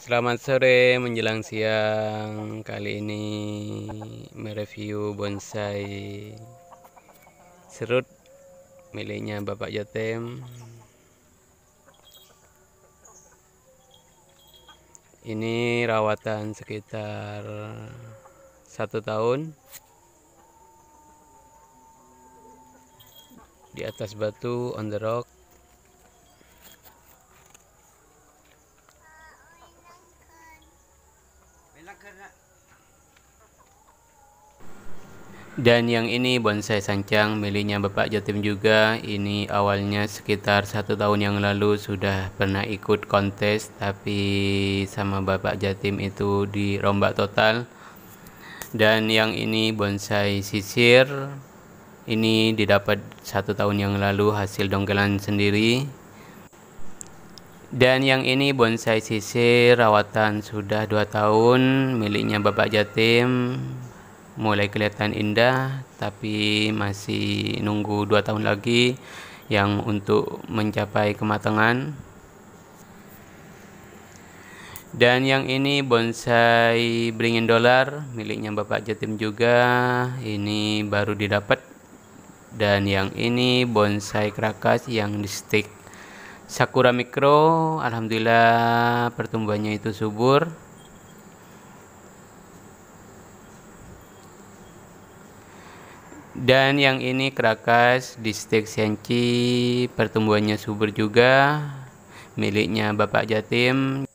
Selamat sore menjelang siang. Kali ini mereview bonsai serut miliknya Bapak Jotem. Ini rawatan sekitar satu tahun di atas batu on the rock Dan yang ini bonsai sancang miliknya Bapak Jatim juga. Ini awalnya sekitar satu tahun yang lalu sudah pernah ikut kontes tapi sama Bapak Jatim itu dirombak total. Dan yang ini bonsai sisir. Ini didapat satu tahun yang lalu hasil dongkelan sendiri dan yang ini bonsai sisir rawatan sudah 2 tahun miliknya Bapak Jatim. Mulai kelihatan indah tapi masih nunggu 2 tahun lagi yang untuk mencapai kematangan. Dan yang ini bonsai beringin dolar miliknya Bapak Jatim juga. Ini baru didapat. Dan yang ini bonsai krakas yang di stick Sakura Mikro alhamdulillah pertumbuhannya itu subur dan yang ini Krakas Stik Senci pertumbuhannya subur juga miliknya Bapak Jatim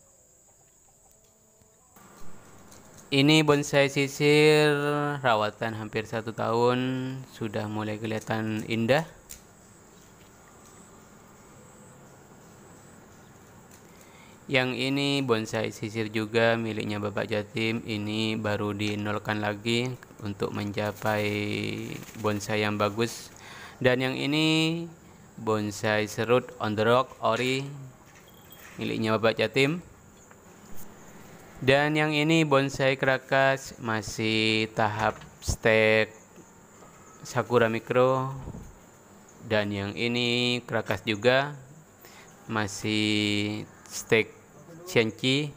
ini bonsai sisir rawatan hampir satu tahun sudah mulai kelihatan indah yang ini bonsai sisir juga miliknya Bapak Jatim ini baru dinolkan lagi untuk mencapai bonsai yang bagus dan yang ini bonsai serut on the rock ori miliknya Bapak Jatim dan yang ini bonsai kerakas masih tahap stek sakura mikro dan yang ini kerakas juga masih steak cianci